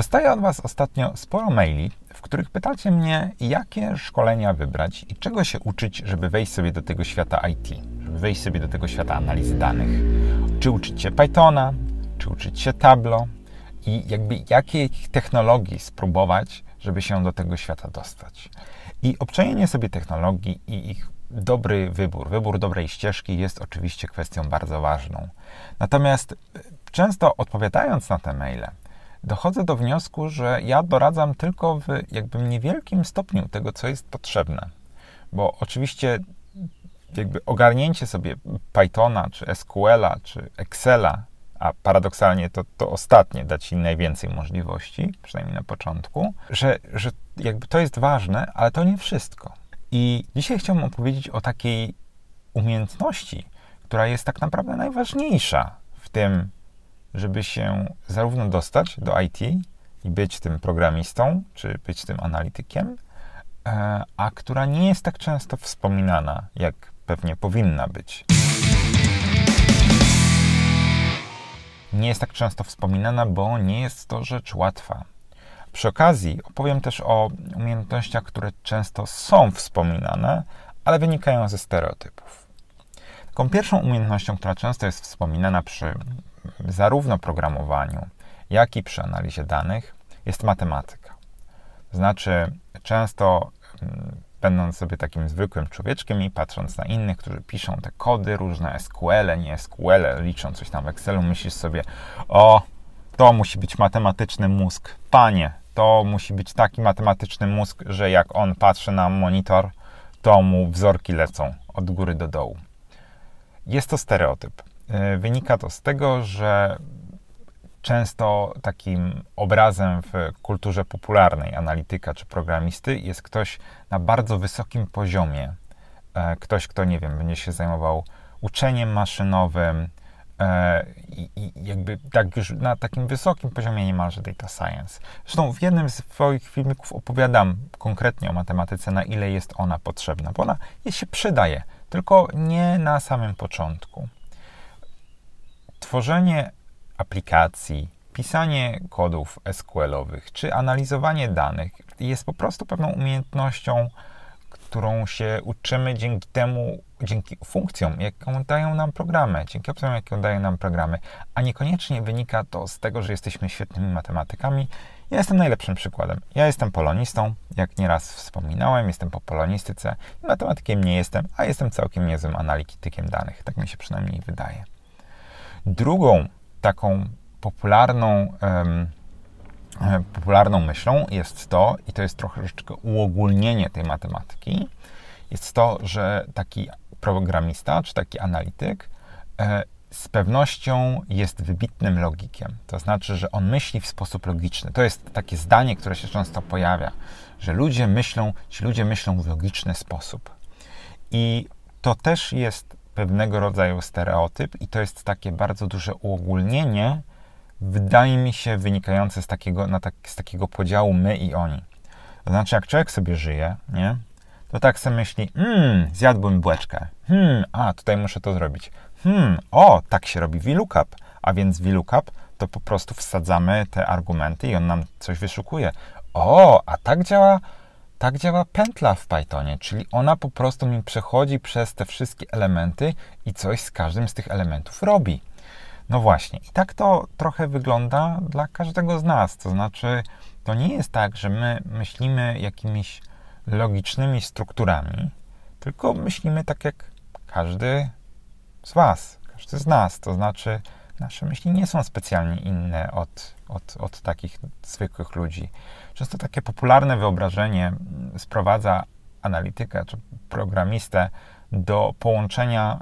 Dostaję od Was ostatnio sporo maili, w których pytacie mnie, jakie szkolenia wybrać i czego się uczyć, żeby wejść sobie do tego świata IT, żeby wejść sobie do tego świata analizy danych. Czy uczyć się Pythona, czy uczyć się Tableau i jakby jakich technologii spróbować, żeby się do tego świata dostać. I obczajenie sobie technologii i ich dobry wybór, wybór dobrej ścieżki jest oczywiście kwestią bardzo ważną. Natomiast e, często odpowiadając na te maile, dochodzę do wniosku, że ja doradzam tylko w jakby niewielkim stopniu tego, co jest potrzebne. Bo oczywiście jakby ogarnięcie sobie Pythona, czy SQLa, czy Excela, a paradoksalnie to, to ostatnie da ci najwięcej możliwości, przynajmniej na początku, że, że jakby to jest ważne, ale to nie wszystko. I dzisiaj chciałbym opowiedzieć o takiej umiejętności, która jest tak naprawdę najważniejsza w tym żeby się zarówno dostać do IT i być tym programistą, czy być tym analitykiem, e, a która nie jest tak często wspominana, jak pewnie powinna być. Nie jest tak często wspominana, bo nie jest to rzecz łatwa. Przy okazji opowiem też o umiejętnościach, które często są wspominane, ale wynikają ze stereotypów. Taką pierwszą umiejętnością, która często jest wspominana przy zarówno programowaniu, jak i przy analizie danych jest matematyka. Znaczy, często mm, będąc sobie takim zwykłym człowieczkiem i patrząc na innych, którzy piszą te kody, różne SQL, nie SQL, liczą coś tam w Excelu, myślisz sobie, o, to musi być matematyczny mózg. Panie, to musi być taki matematyczny mózg, że jak on patrzy na monitor, to mu wzorki lecą od góry do dołu. Jest to stereotyp. E, wynika to z tego, że często takim obrazem w kulturze popularnej analityka czy programisty jest ktoś na bardzo wysokim poziomie. E, ktoś, kto, nie wiem, będzie się zajmował uczeniem maszynowym e, i, i jakby tak już na takim wysokim poziomie niemalże data science. Zresztą w jednym z swoich filmików opowiadam konkretnie o matematyce, na ile jest ona potrzebna, bo ona się przydaje, tylko nie na samym początku. Tworzenie aplikacji, pisanie kodów SQL-owych czy analizowanie danych jest po prostu pewną umiejętnością, którą się uczymy dzięki temu, dzięki funkcjom, jaką dają nam programy, dzięki opcjom, jakie dają nam programy, a niekoniecznie wynika to z tego, że jesteśmy świetnymi matematykami. Ja jestem najlepszym przykładem. Ja jestem polonistą, jak nieraz wspominałem, jestem po polonistyce, matematykiem nie jestem, a jestem całkiem niezłym analitykiem danych. Tak mi się przynajmniej wydaje. Drugą taką popularną, e, popularną myślą jest to, i to jest troszeczkę uogólnienie tej matematyki, jest to, że taki programista czy taki analityk e, z pewnością jest wybitnym logikiem. To znaczy, że on myśli w sposób logiczny. To jest takie zdanie, które się często pojawia, że ludzie myślą, ci ludzie myślą w logiczny sposób. I to też jest pewnego rodzaju stereotyp i to jest takie bardzo duże uogólnienie, wydaje mi się, wynikające z takiego, na tak, z takiego podziału my i oni. To znaczy, jak człowiek sobie żyje, nie? To tak sobie myśli, hmm, zjadłbym bułeczkę, hmm, a tutaj muszę to zrobić, hmm, o, tak się robi VLOOKUP, a więc VLOOKUP to po prostu wsadzamy te argumenty i on nam coś wyszukuje. O, a tak działa tak działa pętla w Pythonie, czyli ona po prostu mi przechodzi przez te wszystkie elementy i coś z każdym z tych elementów robi. No właśnie, i tak to trochę wygląda dla każdego z nas. To znaczy, to nie jest tak, że my myślimy jakimiś logicznymi strukturami, tylko myślimy tak jak każdy z Was, każdy z nas. To znaczy, nasze myśli nie są specjalnie inne od, od, od takich zwykłych ludzi. Często takie popularne wyobrażenie mm, sprowadza analitykę czy programistę do połączenia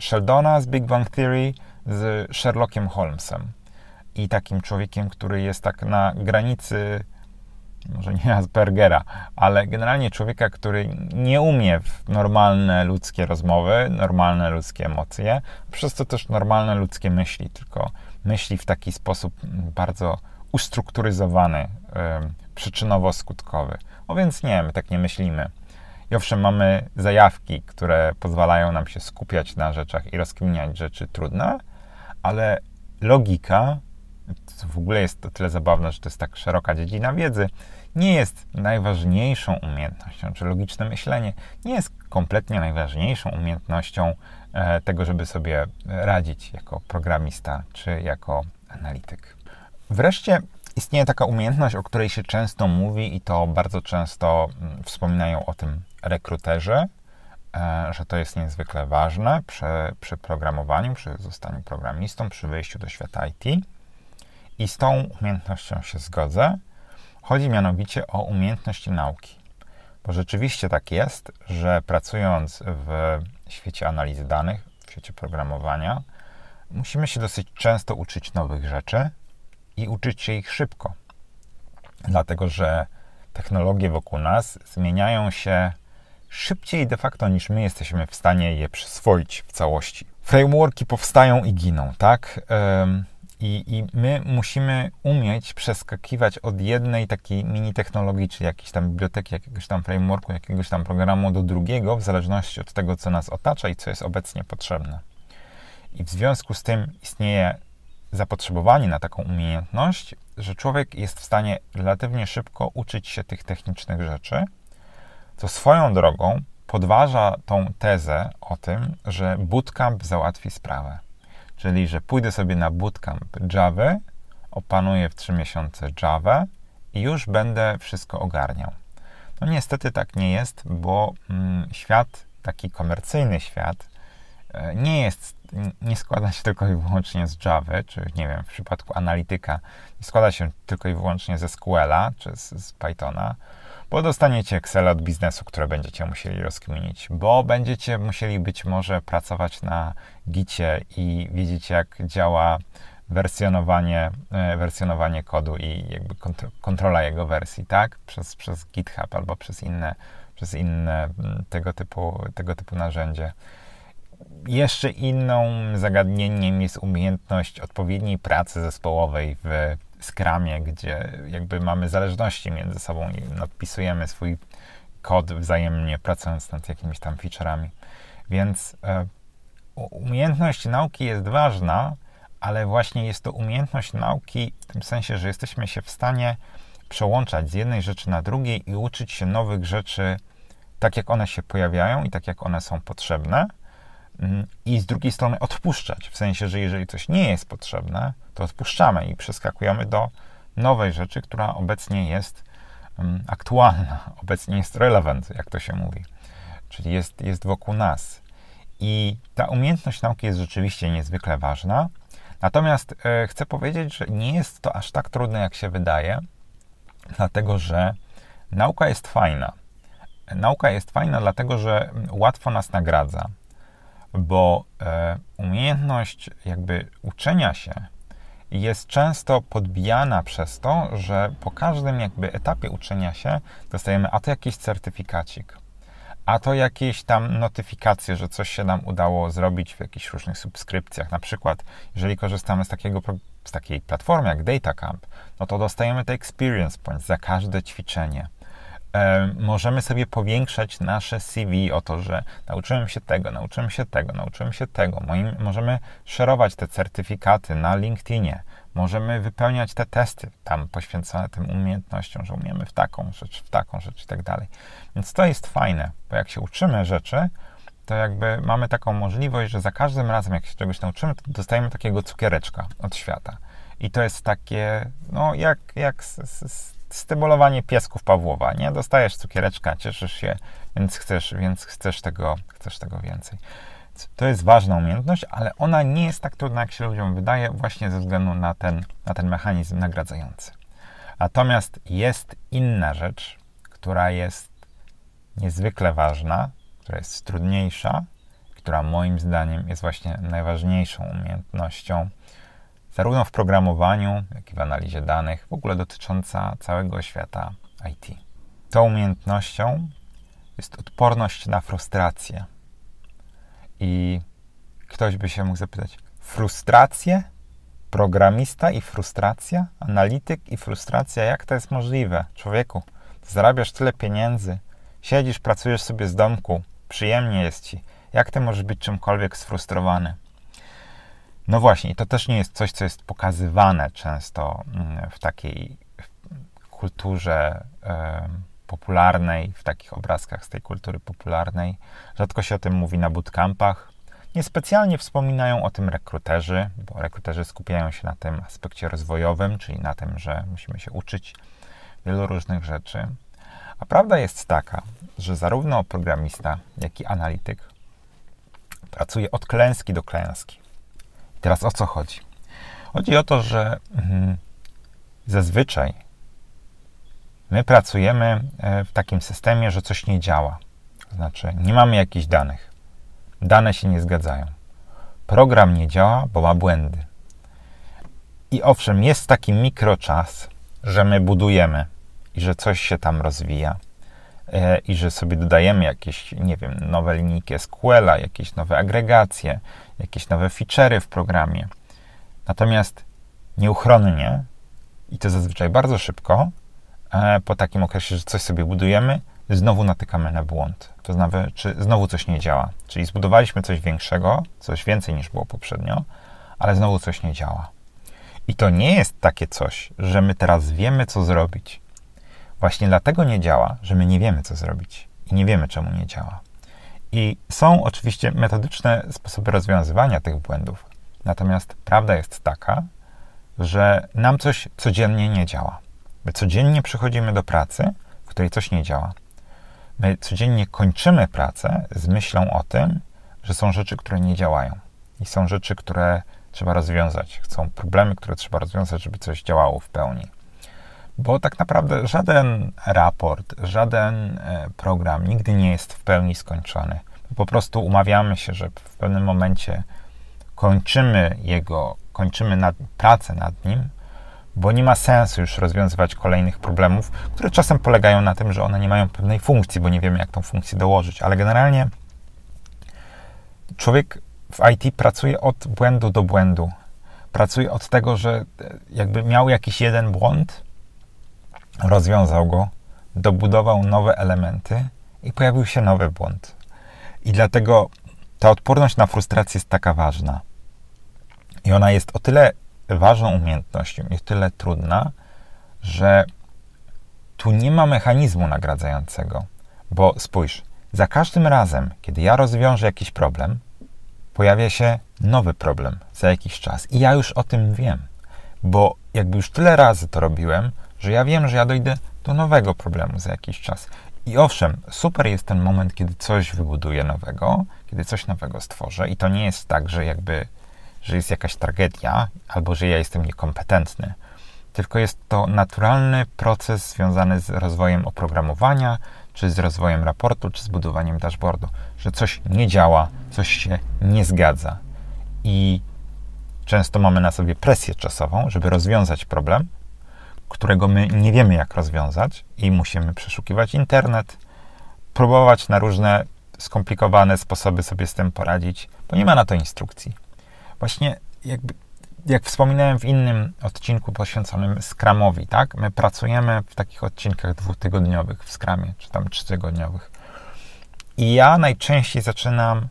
Sheldona z Big Bang Theory z Sherlockiem Holmesem i takim człowiekiem, który jest tak na granicy, może nie Aspergera, ale generalnie człowieka, który nie umie w normalne ludzkie rozmowy, normalne ludzkie emocje, przez to też normalne ludzkie myśli, tylko myśli w taki sposób mm, bardzo ustrukturyzowany, przyczynowo-skutkowy. O no więc nie, my tak nie myślimy. I owszem, mamy zajawki, które pozwalają nam się skupiać na rzeczach i rozkminiać rzeczy trudne, ale logika, w ogóle jest to tyle zabawne, że to jest tak szeroka dziedzina wiedzy, nie jest najważniejszą umiejętnością, czy logiczne myślenie nie jest kompletnie najważniejszą umiejętnością e, tego, żeby sobie radzić jako programista czy jako analityk. Wreszcie istnieje taka umiejętność, o której się często mówi i to bardzo często mm, wspominają o tym rekruterzy, e, że to jest niezwykle ważne przy, przy programowaniu, przy zostaniu programistą, przy wyjściu do świata IT. I z tą umiejętnością się zgodzę. Chodzi mianowicie o umiejętności nauki. Bo rzeczywiście tak jest, że pracując w świecie analizy danych, w świecie programowania, musimy się dosyć często uczyć nowych rzeczy, i uczyć się ich szybko. Dlatego, że technologie wokół nas zmieniają się szybciej de facto niż my jesteśmy w stanie je przyswoić w całości. Frameworki powstają i giną, tak? I, I my musimy umieć przeskakiwać od jednej takiej mini technologii, czy jakiejś tam biblioteki, jakiegoś tam frameworku, jakiegoś tam programu do drugiego, w zależności od tego, co nas otacza i co jest obecnie potrzebne. I w związku z tym istnieje zapotrzebowanie na taką umiejętność, że człowiek jest w stanie relatywnie szybko uczyć się tych technicznych rzeczy, co swoją drogą podważa tą tezę o tym, że bootcamp załatwi sprawę. Czyli, że pójdę sobie na bootcamp Java, opanuję w 3 miesiące Java i już będę wszystko ogarniał. No niestety tak nie jest, bo mm, świat, taki komercyjny świat, nie jest, nie składa się tylko i wyłącznie z Java, czy nie wiem, w przypadku analityka nie składa się tylko i wyłącznie ze SQLa, czy z, z Pythona, bo dostaniecie Excel od biznesu, które będziecie musieli rozkminić, bo będziecie musieli być może pracować na Gicie i wiedzieć, jak działa wersjonowanie, e, wersjonowanie kodu i jakby kontrola jego wersji, tak? Przez, przez GitHub albo przez inne, przez inne mm, tego typu, tego typu narzędzie jeszcze inną zagadnieniem jest umiejętność odpowiedniej pracy zespołowej w skramie, gdzie jakby mamy zależności między sobą i nadpisujemy swój kod wzajemnie, pracując nad jakimiś tam feature'ami. Więc e, umiejętność nauki jest ważna, ale właśnie jest to umiejętność nauki w tym sensie, że jesteśmy się w stanie przełączać z jednej rzeczy na drugiej i uczyć się nowych rzeczy tak, jak one się pojawiają i tak, jak one są potrzebne – i z drugiej strony odpuszczać, w sensie, że jeżeli coś nie jest potrzebne, to odpuszczamy i przeskakujemy do nowej rzeczy, która obecnie jest mm, aktualna, obecnie jest relevant, jak to się mówi, czyli jest, jest wokół nas. I ta umiejętność nauki jest rzeczywiście niezwykle ważna. Natomiast e, chcę powiedzieć, że nie jest to aż tak trudne, jak się wydaje, dlatego że nauka jest fajna. Nauka jest fajna, dlatego że mm, łatwo nas nagradza bo e, umiejętność jakby uczenia się jest często podbijana przez to, że po każdym jakby etapie uczenia się dostajemy a to jakiś certyfikacik, a to jakieś tam notyfikacje, że coś się nam udało zrobić w jakichś różnych subskrypcjach. Na przykład, jeżeli korzystamy z, takiego, z takiej platformy jak DataCamp, no to dostajemy te experience points za każde ćwiczenie możemy sobie powiększać nasze CV o to, że nauczyłem się tego, nauczyłem się tego, nauczyłem się tego. możemy szerować te certyfikaty na LinkedInie. Możemy wypełniać te testy tam poświęcone tym umiejętnościom, że umiemy w taką rzecz, w taką rzecz i tak dalej. Więc to jest fajne, bo jak się uczymy rzeczy, to jakby mamy taką możliwość, że za każdym razem, jak się czegoś nauczymy, to dostajemy takiego cukiereczka od świata. I to jest takie, no jak, jak z, z stymulowanie piesków Pawłowa, nie? Dostajesz cukiereczka, cieszysz się, więc chcesz, więc chcesz, tego, chcesz tego więcej. To jest ważna umiejętność, ale ona nie jest tak trudna, jak się ludziom wydaje, właśnie ze względu na ten, na ten mechanizm nagradzający. Natomiast jest inna rzecz, która jest niezwykle ważna, która jest trudniejsza, która moim zdaniem jest właśnie najważniejszą umiejętnością zarówno w programowaniu, jak i w analizie danych, w ogóle dotycząca całego świata IT. Tą umiejętnością jest odporność na frustrację. I ktoś by się mógł zapytać: frustrację? Programista i frustracja? Analityk i frustracja? Jak to jest możliwe? Człowieku, zarabiasz tyle pieniędzy, siedzisz, pracujesz sobie z domku, przyjemnie jest ci. Jak ty możesz być czymkolwiek sfrustrowany? No właśnie, to też nie jest coś, co jest pokazywane często mm, w takiej kulturze popularnej, w takich obrazkach z tej kultury popularnej. Rzadko się o tym mówi na bootcampach. Niespecjalnie wspominają o tym rekruterzy, bo rekruterzy skupiają się na tym aspekcie rozwojowym, czyli na tym, że musimy się uczyć wielu różnych rzeczy. A prawda jest taka, że zarówno programista, jak i analityk pracuje od klęski do klęski. Teraz o co chodzi? Chodzi o to, że mhm, zazwyczaj my pracujemy e, w takim systemie, że coś nie działa. Znaczy, nie mamy jakichś danych. Dane się nie zgadzają. Program nie działa, bo ma błędy. I owszem, jest taki mikroczas, że my budujemy i że coś się tam rozwija, E, i że sobie dodajemy jakieś, nie wiem, nowe linijki sql jakieś nowe agregacje, jakieś nowe feature'y w programie. Natomiast nieuchronnie, i to zazwyczaj bardzo szybko, e, po takim okresie, że coś sobie budujemy, znowu natykamy na błąd. To znaczy, znowu coś nie działa. Czyli zbudowaliśmy coś większego, coś więcej niż było poprzednio, ale znowu coś nie działa. I to nie jest takie coś, że my teraz wiemy, co zrobić. Właśnie dlatego nie działa, że my nie wiemy, co zrobić i nie wiemy, czemu nie działa. I są oczywiście metodyczne sposoby rozwiązywania tych błędów. Natomiast prawda jest taka, że nam coś codziennie nie działa. My codziennie przychodzimy do pracy, w której coś nie działa. My codziennie kończymy pracę z myślą o tym, że są rzeczy, które nie działają i są rzeczy, które trzeba rozwiązać. Są problemy, które trzeba rozwiązać, żeby coś działało w pełni. Bo tak naprawdę żaden raport, żaden e, program nigdy nie jest w pełni skończony. Po prostu umawiamy się, że w pewnym momencie kończymy jego, kończymy nad, pracę nad nim, bo nie ma sensu już rozwiązywać kolejnych problemów, które czasem polegają na tym, że one nie mają pewnej funkcji, bo nie wiemy, jak tą funkcję dołożyć. Ale generalnie człowiek w IT pracuje od błędu do błędu. Pracuje od tego, że e, jakby miał jakiś jeden błąd, rozwiązał go, dobudował nowe elementy i pojawił się nowy błąd. I dlatego ta odporność na frustrację jest taka ważna. I ona jest o tyle ważną umiejętnością i o tyle trudna, że tu nie ma mechanizmu nagradzającego. Bo spójrz, za każdym razem, kiedy ja rozwiążę jakiś problem, pojawia się nowy problem za jakiś czas. I ja już o tym wiem, bo jakby już tyle razy to robiłem, że ja wiem, że ja dojdę do nowego problemu za jakiś czas. I owszem, super jest ten moment, kiedy coś wybuduję nowego, kiedy coś nowego stworzę, i to nie jest tak, że jakby, że jest jakaś tragedia albo że ja jestem niekompetentny, tylko jest to naturalny proces związany z rozwojem oprogramowania, czy z rozwojem raportu, czy z budowaniem dashboardu, że coś nie działa, coś się nie zgadza. I często mamy na sobie presję czasową, żeby rozwiązać problem, którego my nie wiemy, jak rozwiązać, i musimy przeszukiwać internet, próbować na różne skomplikowane sposoby sobie z tym poradzić, bo nie ma na to instrukcji. Właśnie jakby, jak wspominałem w innym odcinku poświęconym skramowi, tak? My pracujemy w takich odcinkach dwutygodniowych w skramie, czy tam trzytygodniowych. I ja najczęściej zaczynam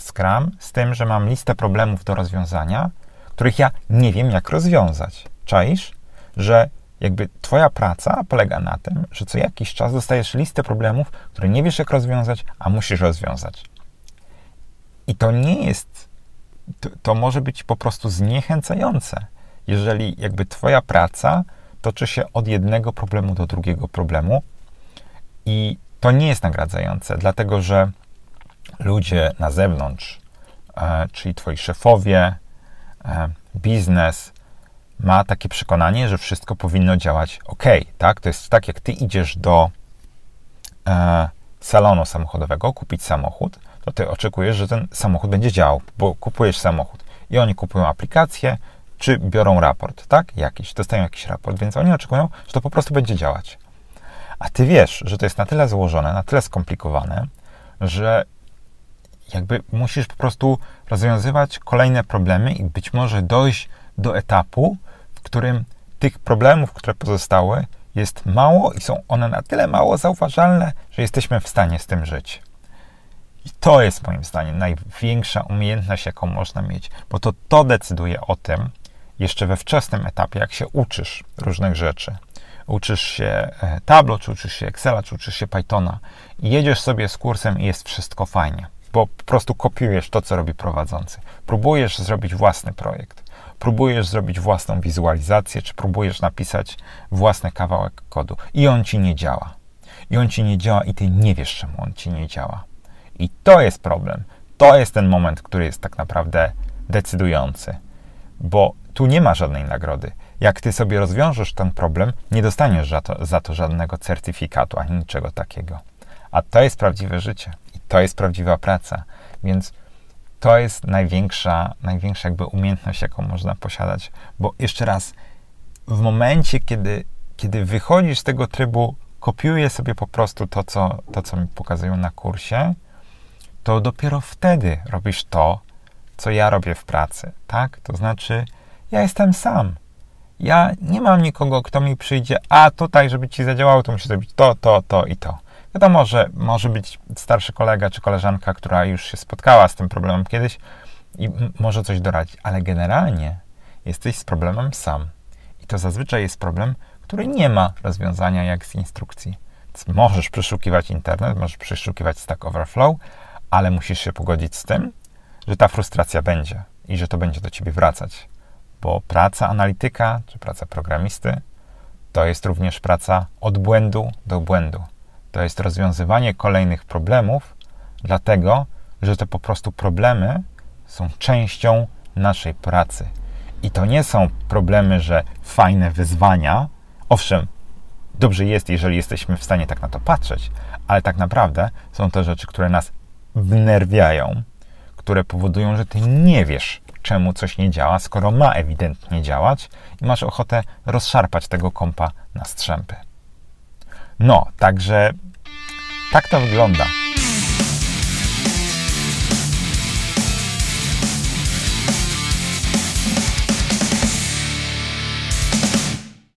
Scrum z tym, że mam listę problemów do rozwiązania, których ja nie wiem, jak rozwiązać. Czaisz? że jakby Twoja praca polega na tym, że co jakiś czas dostajesz listę problemów, które nie wiesz jak rozwiązać, a musisz rozwiązać. I to nie jest, to, to może być po prostu zniechęcające, jeżeli jakby Twoja praca toczy się od jednego problemu do drugiego problemu i to nie jest nagradzające, dlatego że ludzie na zewnątrz, e, czyli twoi szefowie, e, biznes, ma takie przekonanie, że wszystko powinno działać ok, tak? To jest tak, jak ty idziesz do e, salonu samochodowego kupić samochód, to ty oczekujesz, że ten samochód będzie działał, bo kupujesz samochód i oni kupują aplikację, czy biorą raport, tak? Jakiś, dostają jakiś raport, więc oni oczekują, że to po prostu będzie działać. A ty wiesz, że to jest na tyle złożone, na tyle skomplikowane, że jakby musisz po prostu rozwiązywać kolejne problemy i być może dojść do etapu, w którym tych problemów, które pozostały, jest mało i są one na tyle mało zauważalne, że jesteśmy w stanie z tym żyć. I to jest moim zdaniem największa umiejętność, jaką można mieć, bo to to decyduje o tym, jeszcze we wczesnym etapie, jak się uczysz różnych rzeczy. Uczysz się e, Tableau, czy uczysz się Excela, czy uczysz się Pythona i jedziesz sobie z kursem i jest wszystko fajnie, bo po prostu kopiujesz to, co robi prowadzący. Próbujesz zrobić własny projekt próbujesz zrobić własną wizualizację, czy próbujesz napisać własny kawałek kodu i on ci nie działa. I on ci nie działa i ty nie wiesz, czemu on ci nie działa. I to jest problem. To jest ten moment, który jest tak naprawdę decydujący, bo tu nie ma żadnej nagrody. Jak ty sobie rozwiążesz ten problem, nie dostaniesz za to, za to żadnego certyfikatu ani niczego takiego. A to jest prawdziwe życie i to jest prawdziwa praca. Więc to jest największa, największa jakby umiejętność, jaką można posiadać. Bo jeszcze raz, w momencie, kiedy, kiedy wychodzisz z tego trybu, kopiuję sobie po prostu to co, to, co mi pokazują na kursie, to dopiero wtedy robisz to, co ja robię w pracy, tak? To znaczy, ja jestem sam. Ja nie mam nikogo, kto mi przyjdzie, a tutaj, żeby ci zadziałało, to musisz zrobić to, to, to i to. Wiadomo, że może być starszy kolega czy koleżanka, która już się spotkała z tym problemem kiedyś i może coś doradzić, ale generalnie jesteś z problemem sam. I to zazwyczaj jest problem, który nie ma rozwiązania jak z instrukcji. Więc możesz przeszukiwać internet, możesz przeszukiwać Stack Overflow, ale musisz się pogodzić z tym, że ta frustracja będzie i że to będzie do ciebie wracać. Bo praca analityka czy praca programisty to jest również praca od błędu do błędu to jest rozwiązywanie kolejnych problemów, dlatego że te po prostu problemy są częścią naszej pracy. I to nie są problemy, że fajne wyzwania. Owszem, dobrze jest, jeżeli jesteśmy w stanie tak na to patrzeć, ale tak naprawdę są to rzeczy, które nas wnerwiają, które powodują, że ty nie wiesz, czemu coś nie działa, skoro ma ewidentnie działać i masz ochotę rozszarpać tego kąpa na strzępy. No, także tak to wygląda.